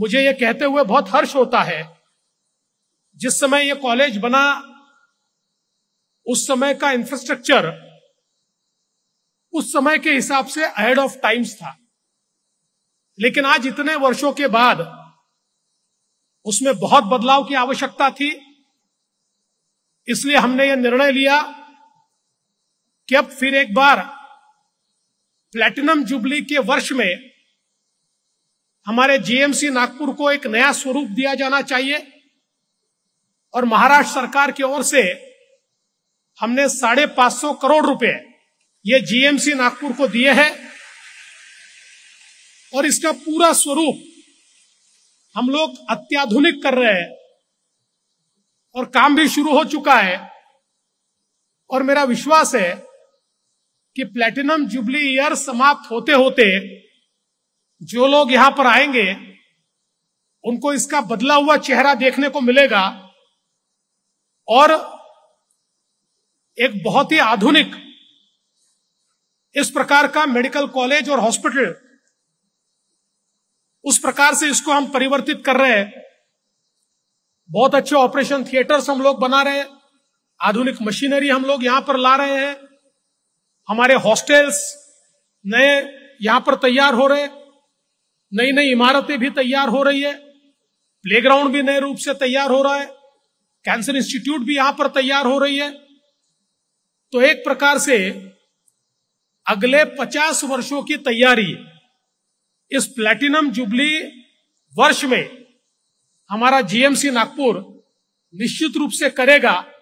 मुझे ये कहते हुए बहुत हर्ष होता है जिस समय ये कॉलेज बना उस समय का इंफ्रास्ट्रक्चर उस समय के हिसाब से अहेड ऑफ टाइम्स था लेकिन आज इतने वर्षों के बाद उसमें बहुत बदलाव की आवश्यकता थी इसलिए हमने यह निर्णय लिया कि अब फिर एक बार प्लेटिनम जुबली के वर्ष में हमारे जीएमसी नागपुर को एक नया स्वरूप दिया जाना चाहिए और महाराष्ट्र सरकार की ओर से हमने साढ़े पांच सौ करोड़ रुपए ये जीएमसी नागपुर को दिए हैं और इसका पूरा स्वरूप हम लोग अत्याधुनिक कर रहे हैं और काम भी शुरू हो चुका है और मेरा विश्वास है कि प्लेटिनम जुबली ईयर समाप्त होते होते जो लोग यहां पर आएंगे उनको इसका बदला हुआ चेहरा देखने को मिलेगा और एक बहुत ही आधुनिक इस प्रकार का मेडिकल कॉलेज और हॉस्पिटल उस प्रकार से इसको हम परिवर्तित कर रहे हैं बहुत अच्छे ऑपरेशन थिएटर्स हम लोग बना रहे हैं आधुनिक मशीनरी हम लोग यहां पर ला रहे हैं हमारे हॉस्टेल्स नए यहां पर तैयार हो रहे हैं नई नई इमारतें भी तैयार हो रही है प्लेग्राउंड भी नए रूप से तैयार हो रहा है कैंसर इंस्टीट्यूट भी यहां पर तैयार हो रही है तो एक प्रकार से अगले 50 वर्षों की तैयारी इस प्लेटिनम जुबली वर्ष में हमारा जीएमसी नागपुर निश्चित रूप से करेगा